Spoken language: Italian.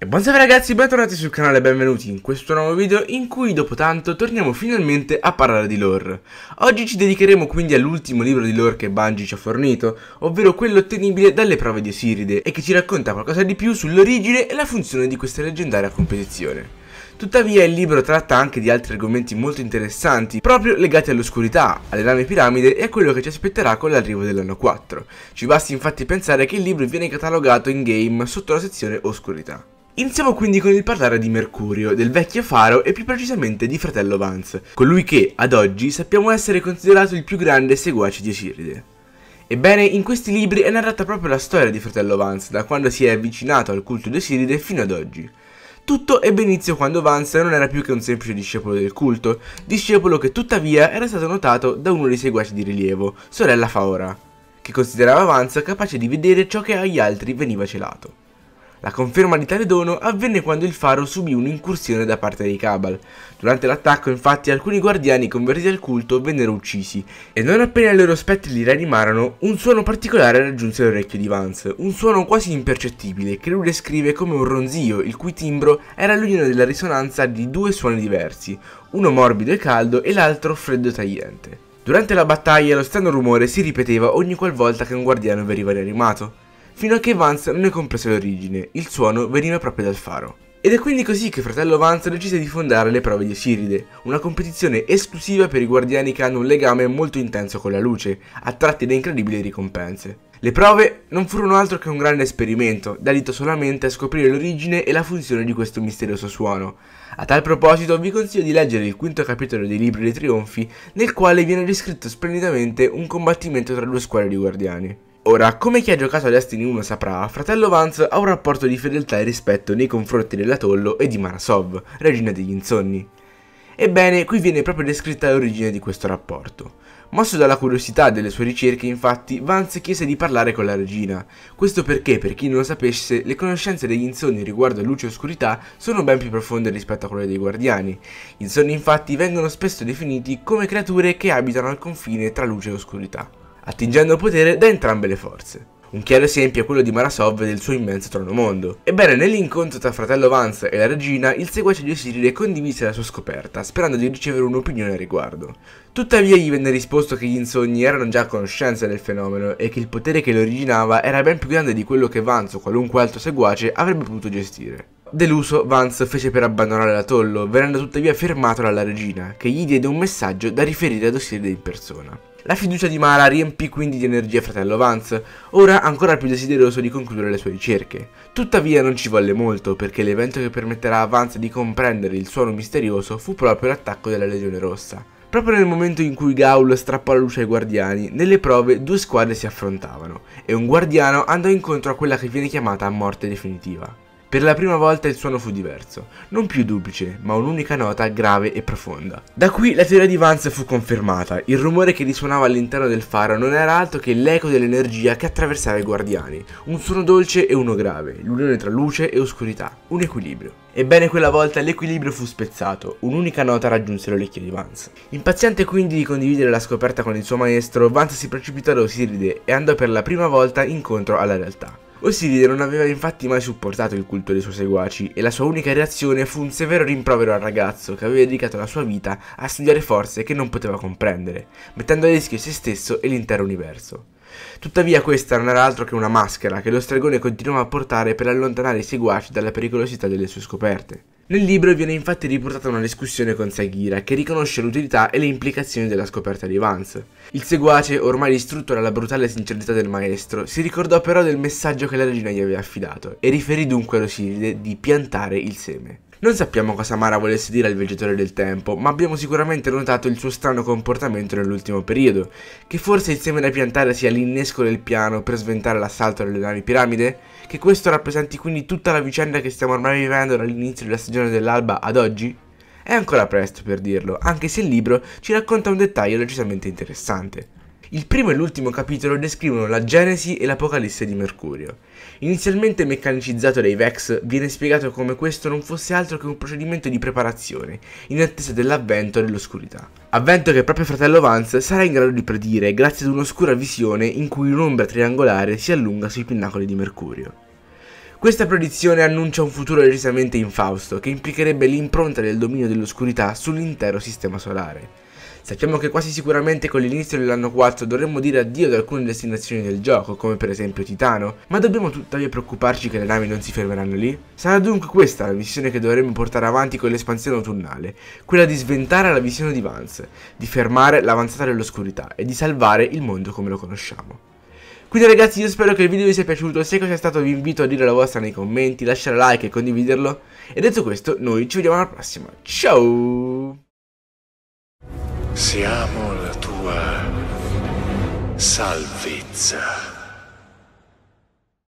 E buonasera ragazzi, bentornati sul canale e benvenuti in questo nuovo video in cui dopo tanto torniamo finalmente a parlare di lore. Oggi ci dedicheremo quindi all'ultimo libro di lore che Bungie ci ha fornito, ovvero quello ottenibile dalle prove di Osiride e che ci racconta qualcosa di più sull'origine e la funzione di questa leggendaria competizione. Tuttavia il libro tratta anche di altri argomenti molto interessanti, proprio legati all'oscurità, alle lame piramide e a quello che ci aspetterà con l'arrivo dell'anno 4. Ci basti infatti pensare che il libro viene catalogato in game sotto la sezione oscurità. Iniziamo quindi con il parlare di Mercurio, del vecchio faro e più precisamente di fratello Vance, colui che, ad oggi, sappiamo essere considerato il più grande seguace di Esiride. Ebbene, in questi libri è narrata proprio la storia di fratello Vance, da quando si è avvicinato al culto di Esiride fino ad oggi. Tutto ebbe inizio quando Vance non era più che un semplice discepolo del culto, discepolo che tuttavia era stato notato da uno dei seguaci di rilievo, sorella Faora, che considerava Vance capace di vedere ciò che agli altri veniva celato. La conferma di tale dono avvenne quando il faro subì un'incursione da parte dei Cabal. Durante l'attacco, infatti, alcuni guardiani convertiti al culto vennero uccisi, e non appena i loro spettri li rianimarono, un suono particolare raggiunse l'orecchio di Vance, un suono quasi impercettibile che lui descrive come un ronzio, il cui timbro era l'unione della risonanza di due suoni diversi, uno morbido e caldo e l'altro freddo e tagliente. Durante la battaglia lo strano rumore si ripeteva ogni qualvolta che un guardiano veniva rianimato fino a che Vance non ne comprese l'origine, il suono veniva proprio dal faro. Ed è quindi così che fratello Vance decise di fondare le prove di Osiride, una competizione esclusiva per i guardiani che hanno un legame molto intenso con la luce, attratti da incredibili ricompense. Le prove non furono altro che un grande esperimento, dedito solamente a scoprire l'origine e la funzione di questo misterioso suono. A tal proposito vi consiglio di leggere il quinto capitolo dei Libri dei Trionfi, nel quale viene descritto splendidamente un combattimento tra due squadre di guardiani. Ora, come chi ha giocato a Destiny 1 saprà, fratello Vance ha un rapporto di fedeltà e rispetto nei confronti dell'Atollo e di Marasov, regina degli insonni. Ebbene, qui viene proprio descritta l'origine di questo rapporto. Mosso dalla curiosità delle sue ricerche, infatti, Vance chiese di parlare con la regina. Questo perché, per chi non lo sapesse, le conoscenze degli insonni riguardo a luce e oscurità sono ben più profonde rispetto a quelle dei guardiani. Gli insonni, infatti, vengono spesso definiti come creature che abitano al confine tra luce e oscurità attingendo potere da entrambe le forze. Un chiaro esempio è quello di Marasov e del suo immenso trono mondo. Ebbene, nell'incontro tra fratello Vance e la regina, il seguace di Osiride condivise la sua scoperta, sperando di ricevere un'opinione al riguardo. Tuttavia gli venne risposto che gli insogni erano già a conoscenza del fenomeno e che il potere che lo originava era ben più grande di quello che Vance o qualunque altro seguace avrebbe potuto gestire. Deluso, Vance fece per abbandonare l'atollo, venendo tuttavia fermato dalla regina, che gli diede un messaggio da riferire ad Osiride in persona. La fiducia di Mara riempì quindi di energia fratello Vance, ora ancora più desideroso di concludere le sue ricerche. Tuttavia non ci volle molto, perché l'evento che permetterà a Vance di comprendere il suono misterioso fu proprio l'attacco della Legione Rossa. Proprio nel momento in cui Gaul strappò la luce ai guardiani, nelle prove due squadre si affrontavano, e un guardiano andò incontro a quella che viene chiamata morte definitiva. Per la prima volta il suono fu diverso, non più duplice, ma un'unica nota grave e profonda. Da qui la teoria di Vance fu confermata, il rumore che risuonava all'interno del faro non era altro che l'eco dell'energia che attraversava i guardiani, un suono dolce e uno grave, l'unione tra luce e oscurità, un equilibrio. Ebbene quella volta l'equilibrio fu spezzato, un'unica nota raggiunse l'orecchio di Vance. Impaziente quindi di condividere la scoperta con il suo maestro, Vance si precipitò da Osiride e andò per la prima volta incontro alla realtà. Osiride non aveva infatti mai supportato il culto dei suoi seguaci e la sua unica reazione fu un severo rimprovero al ragazzo che aveva dedicato la sua vita a studiare forze che non poteva comprendere, mettendo a rischio se stesso e l'intero universo. Tuttavia questa non era altro che una maschera che lo stregone continuava a portare per allontanare i seguaci dalla pericolosità delle sue scoperte. Nel libro viene infatti riportata una discussione con Sagira che riconosce l'utilità e le implicazioni della scoperta di Vance. Il seguace, ormai distrutto dalla brutale sincerità del maestro, si ricordò però del messaggio che la regina gli aveva affidato e riferì dunque all'Osiride di piantare il seme. Non sappiamo cosa Mara volesse dire al viaggiatore del tempo, ma abbiamo sicuramente notato il suo strano comportamento nell'ultimo periodo, che forse il seme da piantare sia l'innesco del piano per sventare l'assalto delle navi piramide, che questo rappresenti quindi tutta la vicenda che stiamo ormai vivendo dall'inizio della stagione dell'alba ad oggi? È ancora presto per dirlo, anche se il libro ci racconta un dettaglio decisamente interessante. Il primo e l'ultimo capitolo descrivono la Genesi e l'Apocalisse di Mercurio. Inizialmente meccanicizzato dai Vex, viene spiegato come questo non fosse altro che un procedimento di preparazione, in attesa dell'avvento dell'oscurità. Avvento che proprio fratello Vance sarà in grado di predire grazie ad un'oscura visione in cui un'ombra triangolare si allunga sui pinnacoli di Mercurio. Questa predizione annuncia un futuro decisamente infausto, che implicherebbe l'impronta del dominio dell'oscurità sull'intero sistema solare. Sappiamo che quasi sicuramente con l'inizio dell'anno 4 dovremmo dire addio ad alcune destinazioni del gioco, come per esempio Titano, ma dobbiamo tuttavia preoccuparci che le navi non si fermeranno lì? Sarà dunque questa la missione che dovremmo portare avanti con l'espansione autunnale, quella di sventare la visione di Vance, di fermare l'avanzata dell'oscurità e di salvare il mondo come lo conosciamo. Quindi ragazzi io spero che il video vi sia piaciuto, se così è stato vi invito a dire la vostra nei commenti, lasciare like e condividerlo. E detto questo, noi ci vediamo alla prossima, ciao! Siamo la tua salvezza.